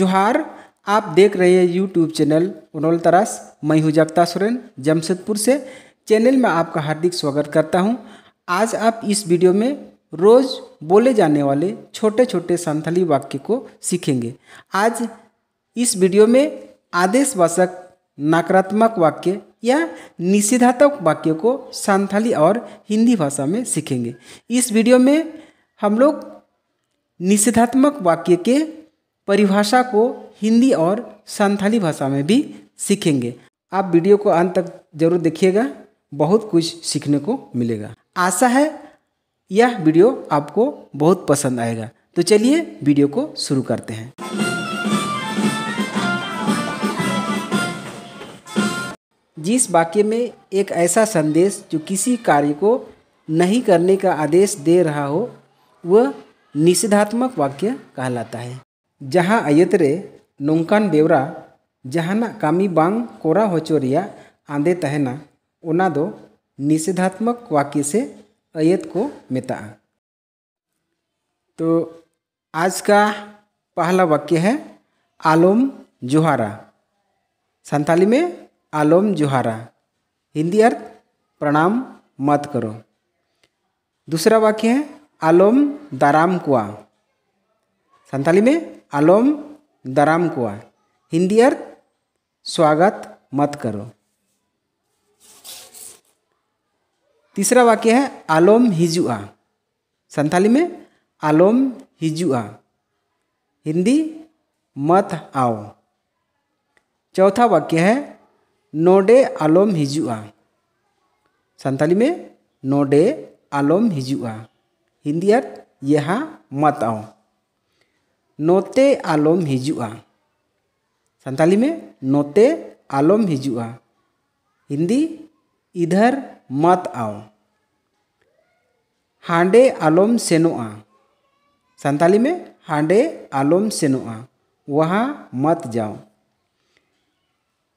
जोहार आप देख रहे हैं यूट्यूब चैनल उनोल तरास मैं हूँ जगता सुरेन जमशेदपुर से चैनल में आपका हार्दिक स्वागत करता हूँ आज आप इस वीडियो में रोज़ बोले जाने वाले छोटे छोटे संथली वाक्य को सीखेंगे आज इस वीडियो में आदेशवाचक नकारात्मक वाक्य या निषेधात्मक वाक्य को संथाली और हिंदी भाषा में सीखेंगे इस वीडियो में हम लोग निषेधात्मक वाक्य के परिभाषा को हिंदी और संथाली भाषा में भी सीखेंगे आप वीडियो को अंत तक जरूर देखिएगा बहुत कुछ सीखने को मिलेगा आशा है यह वीडियो आपको बहुत पसंद आएगा तो चलिए वीडियो को शुरू करते हैं जिस वाक्य में एक ऐसा संदेश जो किसी कार्य को नहीं करने का आदेश दे रहा हो वह निषेधात्मक वाक्य कहलाता है जहाँ आयत नौकान बेवरा जहाँ कमी बारा हचो आंदे तहना निषेधात्मक वाक्य से आयत को मेता तो आज का पहला वाक्य है आलोम जुहारा संताली में आलोम जुहारा हिंदी अर्थ प्रणाम मत करो दूसरा वाक्य है आलोम दाराम कुआ संताली में आलोम दराम को हिंदी अर्थ स्वागत मत करो तीसरा वाक्य है आलोम हिजुआ संथाली में आलोम हिजुआ हिंदी मत आओ चौथा वाक्य है नोडे आलोम हिजुआ संथाली में नोडे आलोम हिजुआ हिंदी अर्थ यहाँ मत आओ नोते आलोम हिजुआ संताली में नोते आलोम हिजुआ हिंदी इधर मत आओ हांडे आलोम सेनोआ संताली में हांडे आलोम सेनोआ वहाँ मत जाओ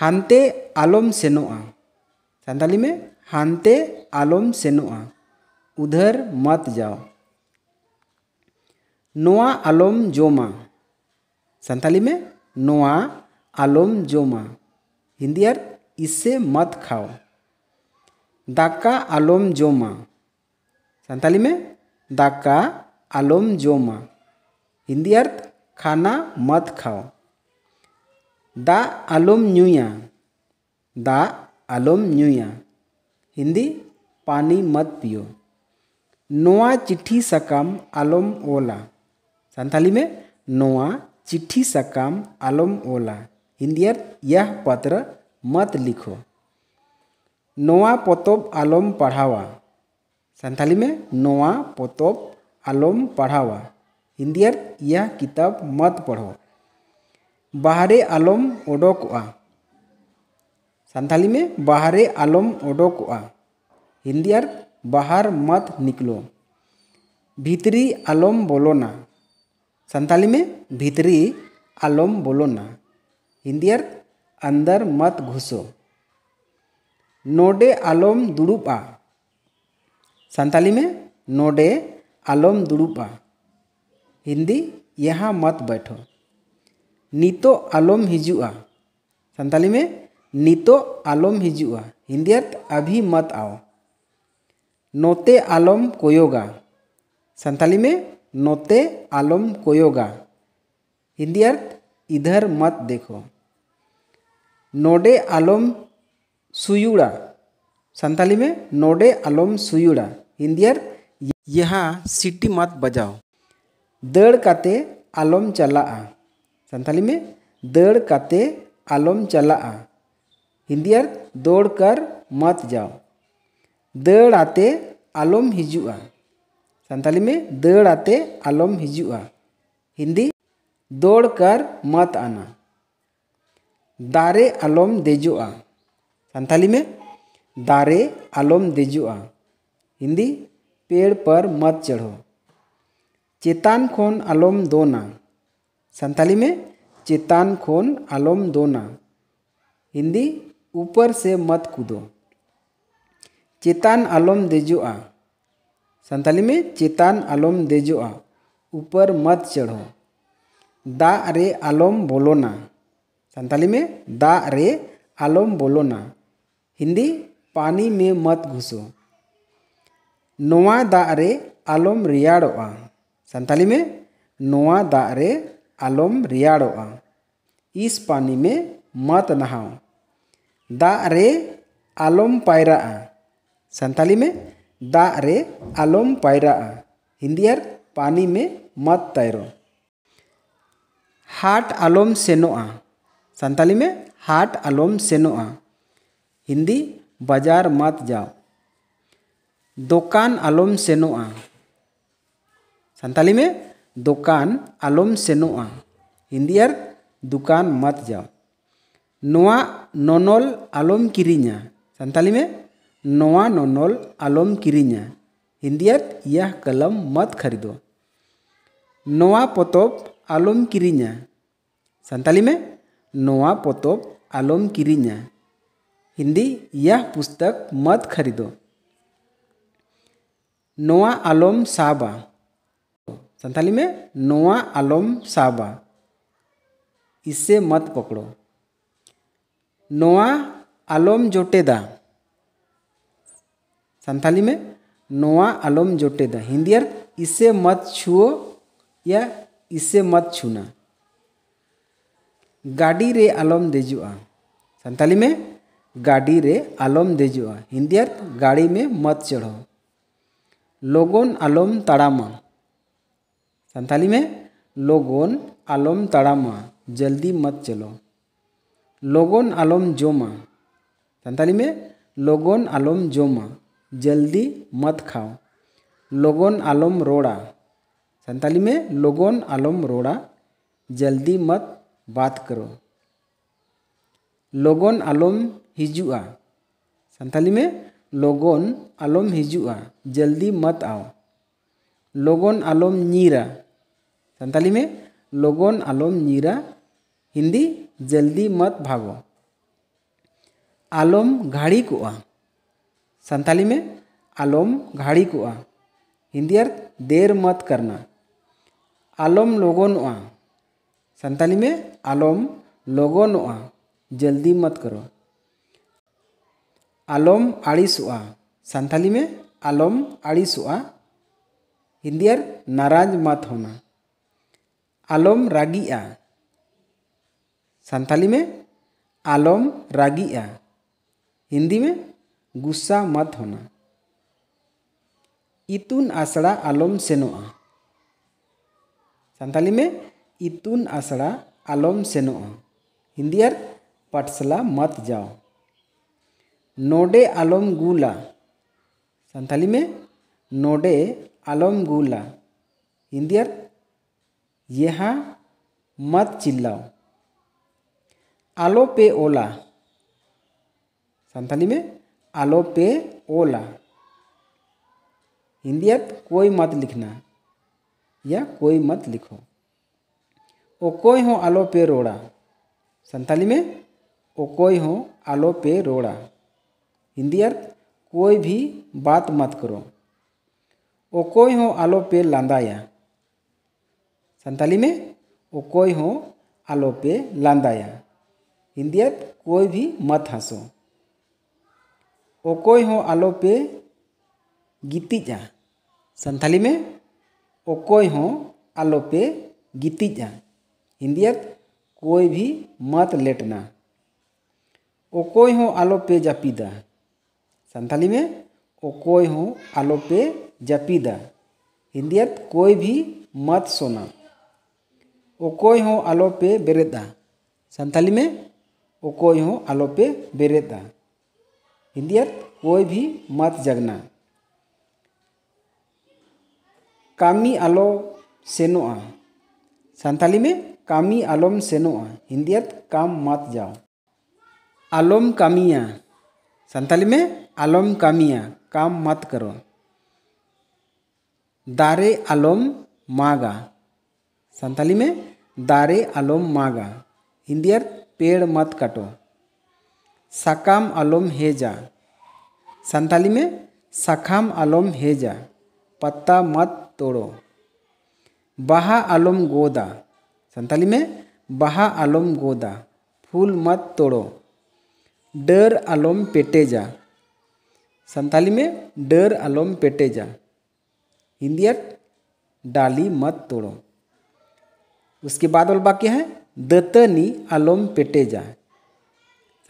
हानते आलोम सेनोआ संताली में हानते आलोम सेनोआ उधर मत जाओ नोआ ᱟᱞᱚᱢ जोमा संताली में नोआ आलोम जोमा हिंदी अर इससे मत खाओ दाका आलोम जोमा संताली में दाका आलोम जोमा हिंदी अर्थ खाना मत खाओ दा आलोम न्यूया दा आलोम न्यूया हिंदी पानी मत पियो नोआ चिट्ठी सकम आलोम ओला संथाली में नोआ चिट्ठी सकाम आलम ओला हिंदियर यह पत्र मत लिखो नोआ पोतोब आलम पढ़ावा संथाली में नोआ पोतोब आलम पढ़ावा हिंदियर यह किताब मत पढ़ो बाहरे आलम ओडोकवा संथाली में बाहरे आलम ओडोकवा हिंदियर बाहर मत निकलो भीतरी आलम बोलो ना संताली में भीतरी आलोम बोलो ना हिंदियर अंदर मत घुसो नोडे आलोम दुड़ूपा संताली में नोडे आलोम दुड़ूपा हिंदी यहाँ मत बैठो नीतो आलोम हिजुआ संताली में नीतो आलोम हिजुआ हिंदी अर्थ अभी मत आओ नोते आलोम कोयोगा संताली में नोते आलम कोयोगा हिंदी अर्थ इधर मत देखो नोडे आलम सुयुड़ा संताली में नोडे आलम सुयुड़ा हिंदी अर्थ यहाँ सिटी मत बजाओ दड़ काते आलम चला आ संताली में दड़ काते आलम चला आ हिंदी अर्थ दौड़ कर मत जाओ दड़ आते आलम हिजुआ संताली में दड़ आते आलम हिजुआ हिंदी दौड़ कर मत आना दारे आलम देजुआ संताली में दारे आलम देजुआ हिंदी पेड़ पर मत चढ़ो चेतान खोन आलम दोना संताली में चेतान खोन आलम दोना हिंदी ऊपर से मत कूदो चेतान आलम देजुआ संताली में चेतान आलोम ᱫᱮᱡᱚᱜᱼᱟ ऊपर मत चढ़ो दा रे आलोम बोलो ना संताली में दा रे आलोम बोलो ना हिंदी पानी में मत घुसो नोआ दा रे आलोम रियाड़ोआ संताली में नोआ दा रे आलोम रियाड़ोआ इस पानी में मत नहाओ दा रे आलोम पायरा संताली में दाग रे आलोम पायरा हिंदी आर पानी में मत तैरो हाट आलोम सेनो आ संताली में हाट आलोम सेनो आ हिंदी बाजार मत जाओ दोकान आलोम सेनो आ संताली में दोकान आलोम सेनो आ हिंदी आर दुकान मत जाओ नोआ नोनोल आलोम किरिंगा संताली में नवा ननल आलम किरिंगा हिंदियत यह कलम मत खरीदो नवा पतब आलम किरिंगा संताली में नवा पतब आलोम किरिंगा हिंदी यह पुस्तक मत खरीदो नवा आलम साबा संताली में नवा आलम साबा इससे मत पकड़ो नवा आलम जोटेदा संथाली में नोआ आलोम जोटे द हिंदी अर्थ इसे मत छुओ या इसे मत छूना गाड़ी रे आलोम देजुआ संथाली में गाड़ी रे आलोम देजुआ हिंदी अर्थ गाड़ी में मत चढ़ो लोगोन आलोम तड़ामा संथाली में लोगोन आलोम तड़ामा जल्दी मत चलो लोगोन आलोम जोमा संथाली में लोगोन आलोम जोमा जल्दी मत खाओ लोगोन आलम रोड़ा संताली में लोगोन आलम रोड़ा जल्दी मत बात करो लोगोन आलम हिजुआ संताली में लोगोन आलम हिजुआ जल्दी मत आओ लोगोन आलम नीरा संताली में लोगोन आलम नीरा हिंदी जल्दी मत भागो आलम घाड़ी को संताली में आलोम घाड़ी को हिंदी अर्थ देर मत करना आलोम लोगों आ संताली में आलोम लोगों आ जल्दी मत करो आलोम आड़ीसुआ संताली में आलोम आड़ीसुआ हिंदी अर्थ नाराज मत होना आलोम रागी आ संताली में आलोम रागी आ हिंदी में गुस्सा मत होना इतुन आसड़ा आलम सेनोआ संताली में इतुन आसड़ा आलम सेनोआ हिंदी और पटसला मत जाओ नोडे आलम गुला संताली में नोडे आलम गुला हिंदी और यहाँ मत चिल्लाओ आलो पे ओला संताली में आलोपे ओला हिंदी अर्थ कोई मत लिखना या कोई मत लिखो ओ कोई हो आलो पे रोड़ा संताली में ओ कोई हो आलो पे रोड़ा हिंदी अर्थ कोई भी बात मत करो ओ कोई हो आलो पे लांदाया संताली में ओ कोई हो आलो पे लांदाया हिंदी अर्थ कोई भी मत हंसो ओकोई हो आलो पे गीतिजा संथाली में ओकोई हो आलो पे गीतिजा हिंदियत कोई भी मत लेटना ओकोई हो आलो पे जपीदा संथाली में ओकोई हो आलो पे जपीदा हिंदियत कोई भी मत सोना ओकोई हो आलो पे बेरेदा संथाली में ओकोई हो आलो पे बेरेदा इन अर्थ कोई भी मत जगना कामी आलो सेनोआ संताली में कामी आलोम सेनोआ हिंदी अर्थ काम मत जाओ आलोम कामिया संताली में आलोम कामिया काम मत करो दारे आलोम मागा संताली में दारे आलोम मागा हिंदी अर्थ पेड़ मत काटो साकाम आलम हेजा संताली में साखाम आलम हेजा पत्ता मत तोड़ो बहा आलम गोदा संताली में बहा आलम गोदा फूल मत तोड़ो डर आलम पेटेजा संताली में डर आलम पेटेजा हिंदी अर्थ डाली मत तोड़ो उसके बाद और बाकी है दतनी आलम पेटेजा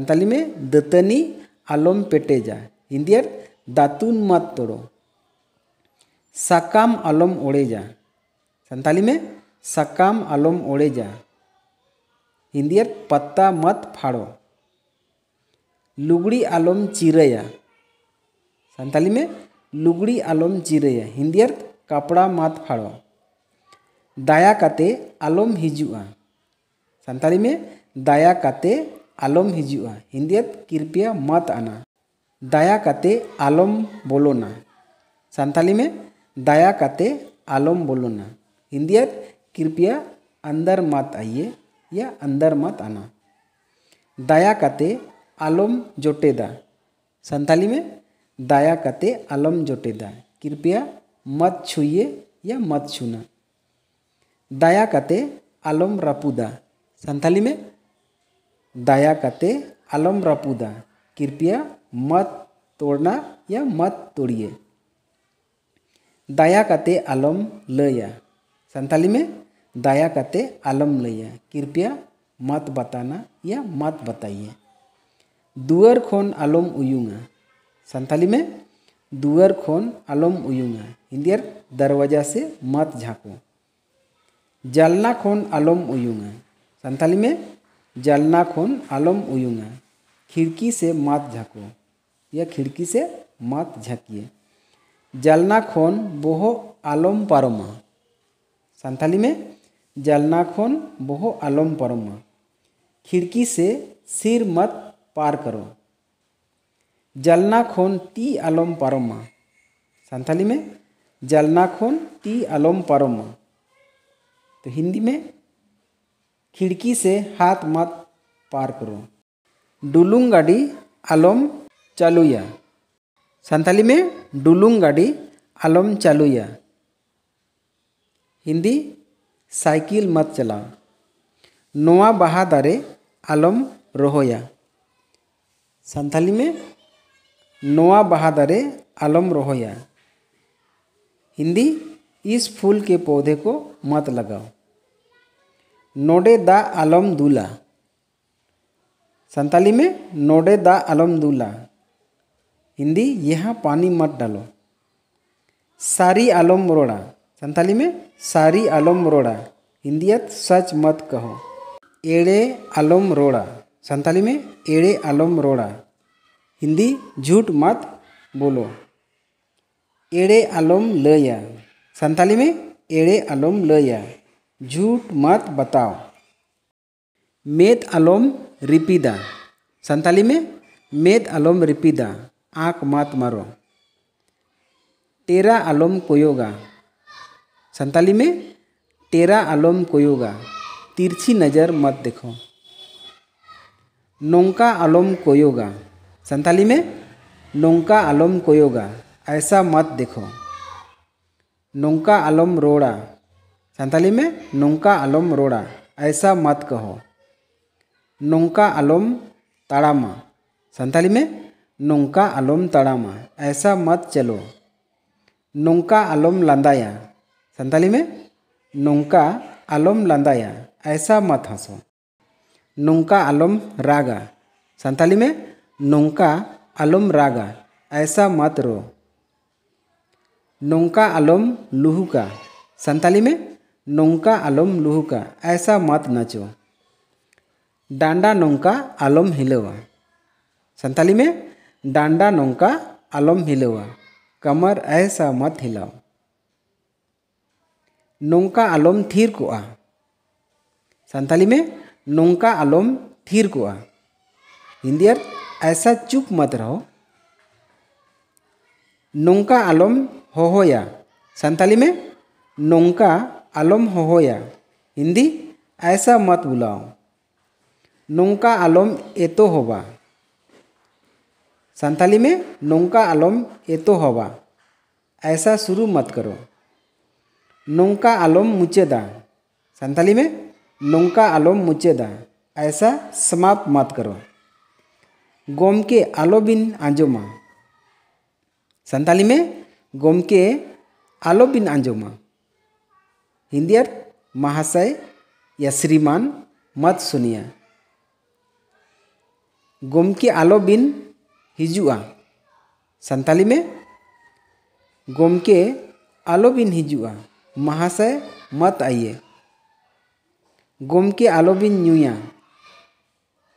ᱥᱟᱱᱛᱟᱞᱤ में ᱫᱟᱹᱛᱟᱹᱱᱤ ᱟᱞᱚᱢ ᱯᱮᱴᱮᱡᱟ हिंदी दातुन मत মাত তোড়ো সাকাম আলম ওড়েজা संताली में सकाम आलम ओड़ेजा हिंदी और पत्ता मत फाड़ो लुगड़ी आलम चिरया संताली में लुगड़ी आलम चिरया हिंदी और कपड़ा मत फाड़ो दाया काते आलम हिजुआ संताली में दाया काते आलम ᱦᱤᱡᱩᱜᱼᱟ हिंदी कृपया मत आना दया करते आलम बोलोना संथाली में दया करते आलम बोलोना हिंदियत कृपया अंदर मत आइए या अंदर मत आना दया करते आलम जोटेदा संथाली में दया करते आलम जोटेदा कृपया मत छुइए या मत छूना दया करते आलम रापूदा संथाली में दया कते आलम रपूदा कृपया मत तोड़ना या मत तोड़िए दया कते आलम लया संताली में दया कते आलम लया कृपया मत बताना या मत बताइए दुआर खोन आलम उयुंगा संताली में दुआर खोन आलम उयुंगा हिंदी दरवाजा से मत झाँको जलना खोन आलम उयुंगा संताली में जलना खोन आलम उयूंगा खिड़की से मात झाको या खिड़की से मत झाकिए जलना खोन बहु आलम पारमा संथाली में जलना खोन बोहो आलम पारोमा खिड़की से सिर मत पार करो जलना खोन ती आलम पारोमा संथाली में जलना खोन ती आलम पारमा तो हिंदी में खिड़की से हाथ मत पार करो डुलुंग गाड़ी आलम चालुया संथाली में डुलुंग गाड़ी आलम चालुया हिंदी साइकिल मत चलाओ नोआ बहा दारे आलम रोहोया संथाली में नोआ बहा दारे आलम रोहोया हिंदी इस फूल के पौधे को मत लगाओ नोडे दा आलम दूला संताली में नोडे दा आलम दूला हिंदी यहाँ पानी मत डालो सारी आलम रोड़ा संताली में सारी आलम रोड़ा हिंदियत सच मत कहो एड़े आलम रोड़ा संताली में एड़े आलम रोड़ा हिंदी झूठ मत बोलो एड़े आलम लया संताली में एड़े आलम लया झूठ मत बताओ मेत अलोम रिपीदा संताली में मेत अलोम रिपीदा आँख मत मारो तेरा अलोम कोयोगा संताली में तेरा अलोम कोयोगा तिरछी नज़र मत देखो नोंका अलोम कोयोगा संताली में नोंका अलोम कोयोगा ऐसा मत देखो नोंका अलोम रोड़ा संताली में नुंका आलम रोड़ा ऐसा मत कहो नुंका आलम ताड़ामा संताली में नुंका आलम ताड़ामा ऐसा मत चलो नुंका आलम लंदाया संताली में नुंका आलम लंदाया ऐसा मत हंसो नुंका आलम रागा संताली में नुंका आलम रागा ऐसा मत रो नुंका आलम लुहुका संताली में नौका आलम लुहुका ऐसा मत नाचो डांडा नौका आलम हिलवा संताली में डांडा नौका आलम हिलवा कमर ऐसा मत हिलाओ नौका आलम थिर को आ संताली में नौका आलम थिर को आ हिंदी अर्थ ऐसा चुप मत रहो नौका आलम होया संताली में नौका ᱟᱞᱚᱢ हिंदी ऐसा मत बुलाओ ᱵᱩᱞᱟᱣ आलम एतो होबा संथाली में नौका आलम एतो होबा ऐसा शुरू मत करो नौका आलम मुचेदा संथाली में नौका आलम मुचेदा ऐसा समाप्त मत करो गोम के आलो बिन आंजोमा संथाली में गोम के आलो बिन आंजोमा हिंदी महाशय या श्रीमान मत सुनिया गोमके आलो बिन हिजुआ संताली में गोमके आलो बिन हिजुआ महाशय मत आइए गोमके आलो बिन न्यूया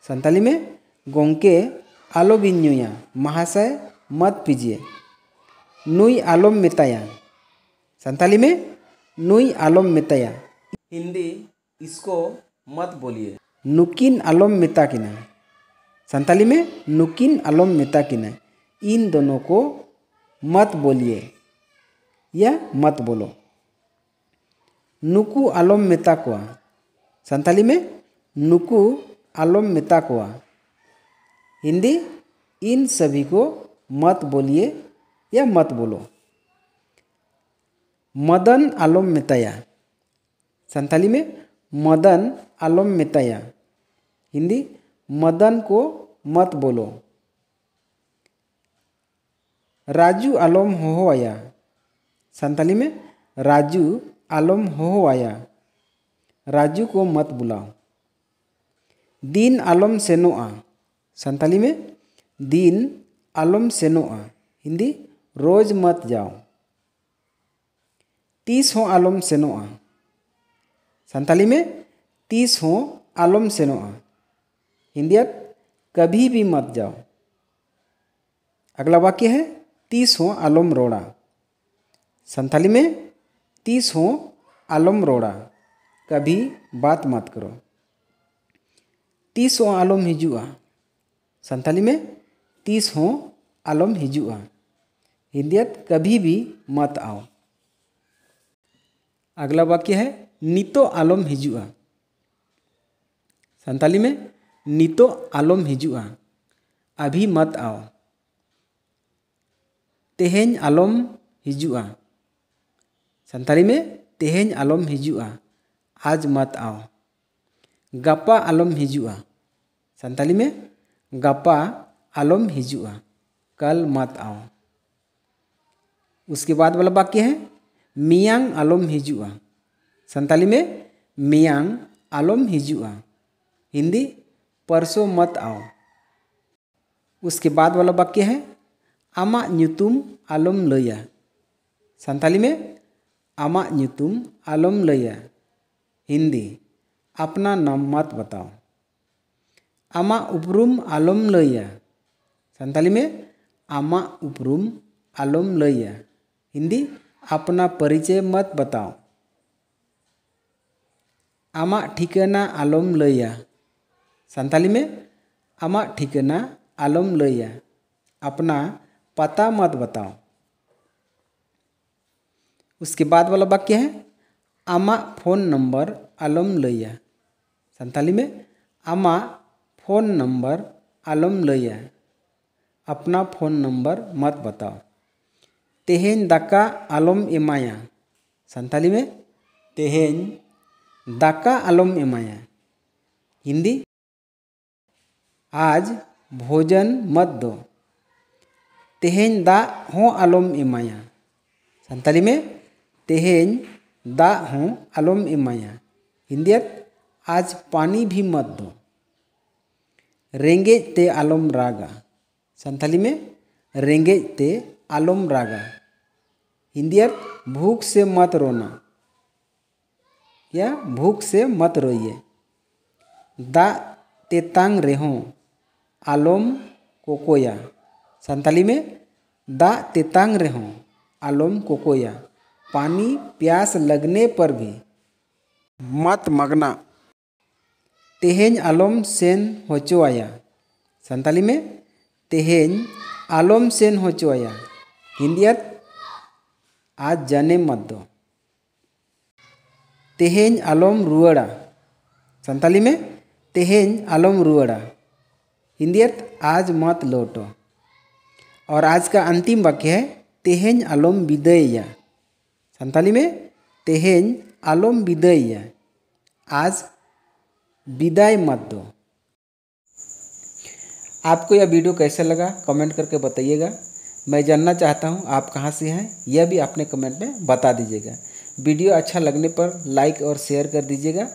संताली में गोमके आलो बिन न्यूया महाशय मत पीजिए नुई आलोम मेताया संताली में नुई आलम मेताया हिंदी इसको मत बोलिए नुकिन आलम मिता किना संताली में नुकिन आलम कि किना इन दोनों को मत बोलिए या मत बोलो नुकु आलम मेता को संताली में नुकु आलम मेता को हिंदी इन सभी को मत बोलिए या मत बोलो मदन आलम मेताया संताली में मदन आलम मेताया हिंदी मदन को मत बोलो राजू आलम हो, हो आया संताली में राजू आलम हो, हो आया राजू को मत बुलाओ दिन आलम सेनो आ संताली में दिन आलम सेनो आ हिंदी रोज मत जाओ तीस हो आलम ᱥᱮᱱᱚᱜᱼᱟ संताली में तीस हो आलम सेनोआ हिंदी कभी भी मत जाओ अगला वाक्य है तीस हो आलम रोड़ा संथाली में तीस हो आलम रोड़ा कभी बात मत करो तीस हो आलम हिजुआ संताली में तीस हो आलम हिजुआ हिंदी कभी भी मत आओ अगला वाक्य है नितो आलम हिजुआ संताली में नितो आलम हिजुआ अभी मत आओ तेहेन आलम हिजुआ संताली में तेहेन आलम हिजुआ आज मत आओ गपा आलम हिजुआ संताली में गपा आलम हिजुआ कल मत आओ उसके बाद वाला वाक्य है मियांग आलम ᱦᱤᱡᱩᱜᱼᱟ संताली में मियांग आलम हिजुआ हिंदी परसों मत आओ उसके बाद वाला वाक्य है आमा नुतुम आलम लैया संताली में आमा नुतुम आलम लैया हिंदी अपना नाम मत बताओ आमा उपरूम आलम लैया संताली में आमा उपरूम आलम लैया हिंदी अपना परिचय मत बताओ आम ठिकना आलोम लैया સંતાલી में आम ठिकना आलम लैया अपना पता मत बताओ उसके बाद वाला वाक्य है आमा फ़ोन नंबर आलम लैया संताली में आमा फ़ोन नंबर आलम लैया अपना फ़ोन नंबर मत बताओ तेहेन दाका आलम एमाया संथाली में तेहेन दाका आलम एमाया हिंदी आज भोजन मत दो तेहेन दा हो आलम एमाया संथाली में तेहेन दा हो आलम एमाया हिंदी आज पानी भी मत दो रेंगे ते आलम रागा संथाली में रेंगे ते आलम रागा हिंदी अर्थ भूख से मत रोना या भूख से मत रोइए दा तेतांग रेहो आलोम कोकोया संताली में दा तेतांग रेहो आलोम कोकोया पानी प्यास लगने पर भी मत मगना तेहेन आलोम सेन होचो आया संताली में तेहेन आलोम सेन होचो आया हिंदियत आज जाने मत दो तेहेन आलम रुआड़ा संताली में तेहेन आलम रुआड़ा हिंदियत आज मत लौटो और आज का अंतिम वाक्य है तेहेन आलम विदैया संताली में तेहेन आलम विदैया आज विदाई मत दो आपको यह वीडियो कैसा लगा कमेंट करके बताइएगा मैं जानना चाहता हूँ आप कहाँ से हैं यह भी अपने कमेंट में बता दीजिएगा वीडियो अच्छा लगने पर लाइक और शेयर कर दीजिएगा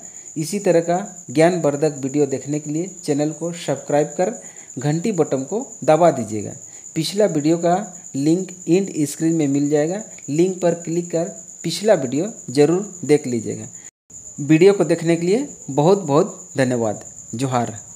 इसी तरह का ज्ञानवर्धक वीडियो देखने के लिए चैनल को सब्सक्राइब कर घंटी बटन को दबा दीजिएगा पिछला वीडियो का लिंक इंड स्क्रीन में मिल जाएगा लिंक पर क्लिक कर पिछला वीडियो ज़रूर देख लीजिएगा वीडियो को देखने के लिए बहुत बहुत धन्यवाद जोहार